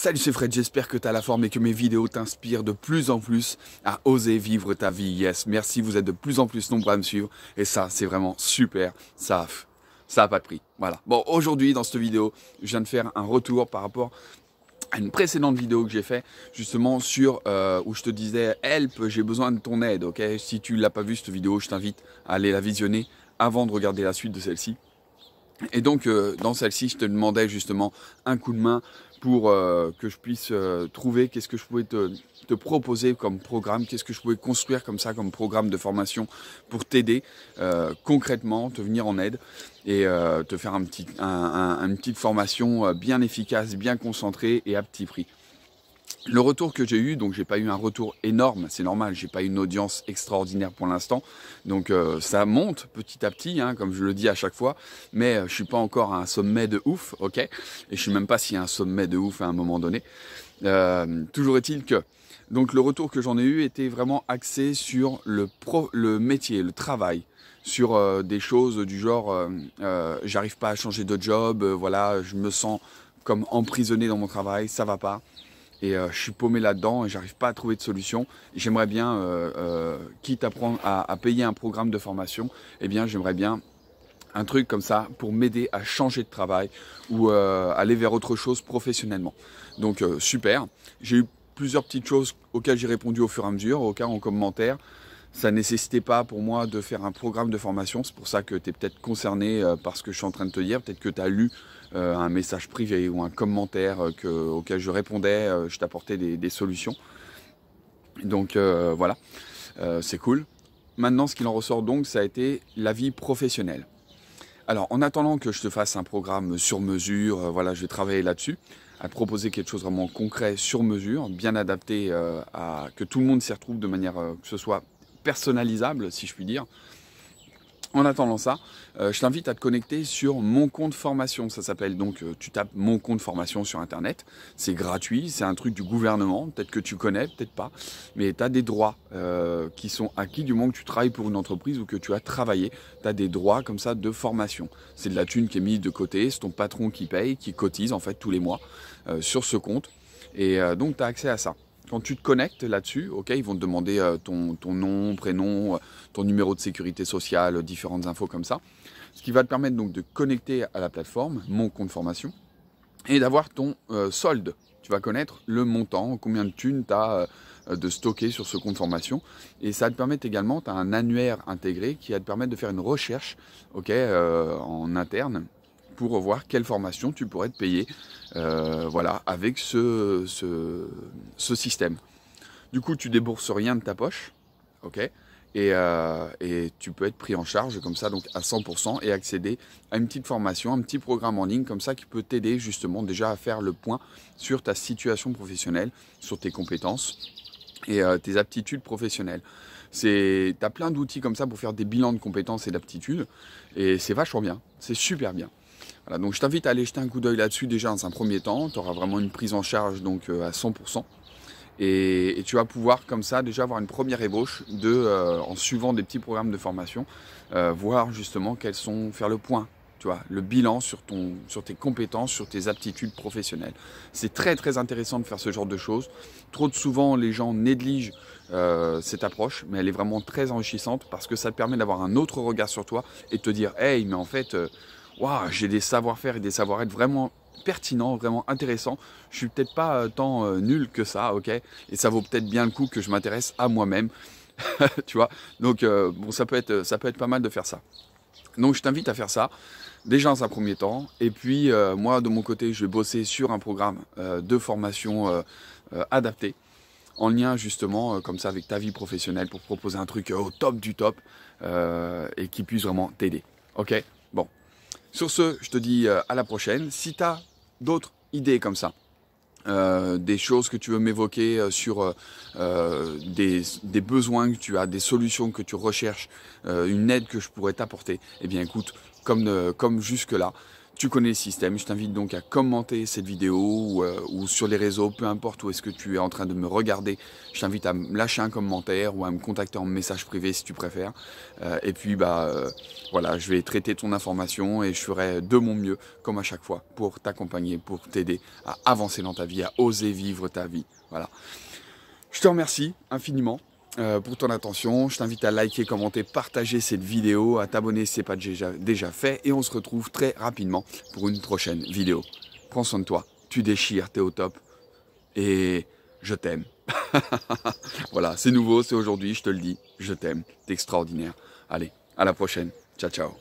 Salut, c'est Fred, j'espère que tu as la forme et que mes vidéos t'inspirent de plus en plus à oser vivre ta vie. Yes, merci, vous êtes de plus en plus nombreux à me suivre et ça, c'est vraiment super. Ça, ça n'a pas de prix. Voilà. Bon, aujourd'hui, dans cette vidéo, je viens de faire un retour par rapport à une précédente vidéo que j'ai fait justement sur euh, où je te disais help j'ai besoin de ton aide ok si tu l'as pas vu cette vidéo je t'invite à aller la visionner avant de regarder la suite de celle-ci et donc, euh, dans celle-ci, je te demandais justement un coup de main pour euh, que je puisse euh, trouver qu'est-ce que je pouvais te, proposer comme programme, qu'est-ce que je pouvais construire comme ça, comme programme de formation pour t'aider concrètement, te venir en aide et te faire un petit, une petite formation bien efficace, bien concentrée et à petit prix. Le retour que j'ai eu, donc j'ai pas eu un retour énorme, c'est normal, j'ai pas eu une audience extraordinaire pour l'instant, donc euh, ça monte petit à petit, hein, comme je le dis à chaque fois, mais euh, je suis pas encore à un sommet de ouf, ok, et je suis même pas si un sommet de ouf à un moment donné. Euh, toujours est-il que donc le retour que j'en ai eu était vraiment axé sur le, pro, le métier, le travail, sur des choses du genre j'arrive pas à changer de job, voilà, je me sens comme emprisonné dans mon travail, ça va pas et euh, je suis paumé là-dedans et j'arrive pas à trouver de solution. J'aimerais bien, euh, euh, quitte à, prendre, à, à, payer un programme de formation, eh bien j'aimerais bien un truc comme ça pour m'aider à changer de travail ou aller vers autre chose professionnellement. Donc super, j'ai eu plusieurs petites choses auxquelles j'ai répondu au fur et à mesure, au cas en commentaire ça nécessitait pas pour moi de faire un programme de formation. C'est pour ça que tu es peut-être concerné euh, par ce que je suis en train de te dire. Peut-être que tu as lu euh, un message privé ou un commentaire euh, auquel je répondais, je t'apportais des, solutions. Donc voilà, c'est cool. Maintenant, ce qu'il en ressort donc, ça a été la vie professionnelle. Alors, en attendant que je te fasse un programme sur mesure, voilà, je vais travailler là-dessus, à proposer quelque chose vraiment concret sur mesure, bien adapté à que tout le monde s'y retrouve de manière que ce soit personnalisable, si je puis dire. En attendant ça, euh, je t'invite à te connecter sur mon compte formation. Ça s'appelle donc, euh, tu tapes mon compte formation sur Internet. C'est gratuit, c'est un truc du gouvernement. Peut-être que tu connais, peut-être pas. Mais tu as des droits euh, qui sont acquis du moment que tu travailles pour une entreprise ou que tu as travaillé. Tu as des droits comme ça de formation. C'est de la thune qui est mise de côté. C'est ton patron qui paye, qui cotise en fait tous les mois sur ce compte. Et donc, tu as accès à ça. Quand tu te connectes là-dessus, ok, ils vont te demander euh, ton, nom, prénom, euh, ton numéro de sécurité sociale, euh, différentes infos comme ça. Ce qui va te permettre donc de connecter à la plateforme mon compte formation et d'avoir ton solde. Tu vas connaître le montant, combien de thunes tu as de stocker sur ce compte formation. Et ça te permettre également, tu as un annuaire intégré qui va te permettre de faire une recherche ok, en interne pour voir quelle formation tu pourrais te payer euh, voilà, avec ce, ce, système. Du coup, tu débourses rien de ta poche, ok et, euh, tu peux être pris en charge comme ça, donc à 100% et accéder à une petite formation, un petit programme en ligne comme ça qui peut t'aider justement déjà à faire le point sur ta situation professionnelle, sur tes compétences et euh, tes aptitudes professionnelles. Tu as plein d'outils comme ça pour faire des bilans de compétences et d'aptitudes et c'est vachement bien, c'est super bien donc je t'invite à aller jeter un coup d'œil là-dessus déjà dans un premier temps. Tu auras vraiment une prise en charge donc euh, à 100%. Et, tu vas pouvoir comme ça déjà avoir une première ébauche de, euh, en suivant des petits programmes de formation, euh, voir justement quels sont, faire le point, tu vois, le bilan sur, ton, sur tes compétences, sur tes aptitudes professionnelles. C'est très très intéressant de faire ce genre de choses. Trop souvent, les gens négligent cette approche, mais elle est vraiment très enrichissante parce que ça te permet d'avoir un autre regard sur toi et de te dire, hey, mais en fait waouh, j'ai des savoir-faire et des savoir-être vraiment pertinents, vraiment intéressants. Je suis peut-être pas euh, tant euh, nul que ça, ok Et ça vaut peut-être bien le coup que je m'intéresse à moi-même, tu vois Donc euh, bon, ça peut être, ça peut être pas mal de faire ça. Donc je t'invite à faire ça déjà dans un premier temps. Et puis moi de mon côté, je vais bosser sur un programme de formation adapté en lien justement comme ça avec ta vie professionnelle pour proposer un truc au top du top et qui puisse vraiment t'aider. Ok sur ce, je te dis euh, à la prochaine. Si tu as d'autres idées comme ça, euh, des choses que tu veux m'évoquer euh, sur des, besoins que tu as, des solutions que tu recherches, une aide que je pourrais t'apporter, eh bien écoute, comme jusque-là, tu connais le système, je t'invite donc à commenter cette vidéo euh, ou, sur les réseaux, peu importe où est-ce que tu es en train de me regarder, je t'invite à me lâcher un commentaire ou à me contacter en message privé si tu préfères. Euh, et puis bah euh, voilà, je vais traiter ton information et je ferai de mon mieux, comme à chaque fois, pour t'accompagner, pour t'aider à avancer dans ta vie, à oser vivre ta vie. Voilà. Je te remercie infiniment. Euh, pour ton attention. Je t'invite à liker, commenter, partager cette vidéo, à t'abonner si ce n'est pas déjà, déjà fait. Et on se retrouve très rapidement pour une prochaine vidéo. Prends soin de toi. Tu déchires, t'es au top. Et je t'aime. voilà, c'est nouveau, c'est aujourd'hui, je te le dis. Je t'aime. T'es extraordinaire. Allez, à la prochaine. Ciao, ciao.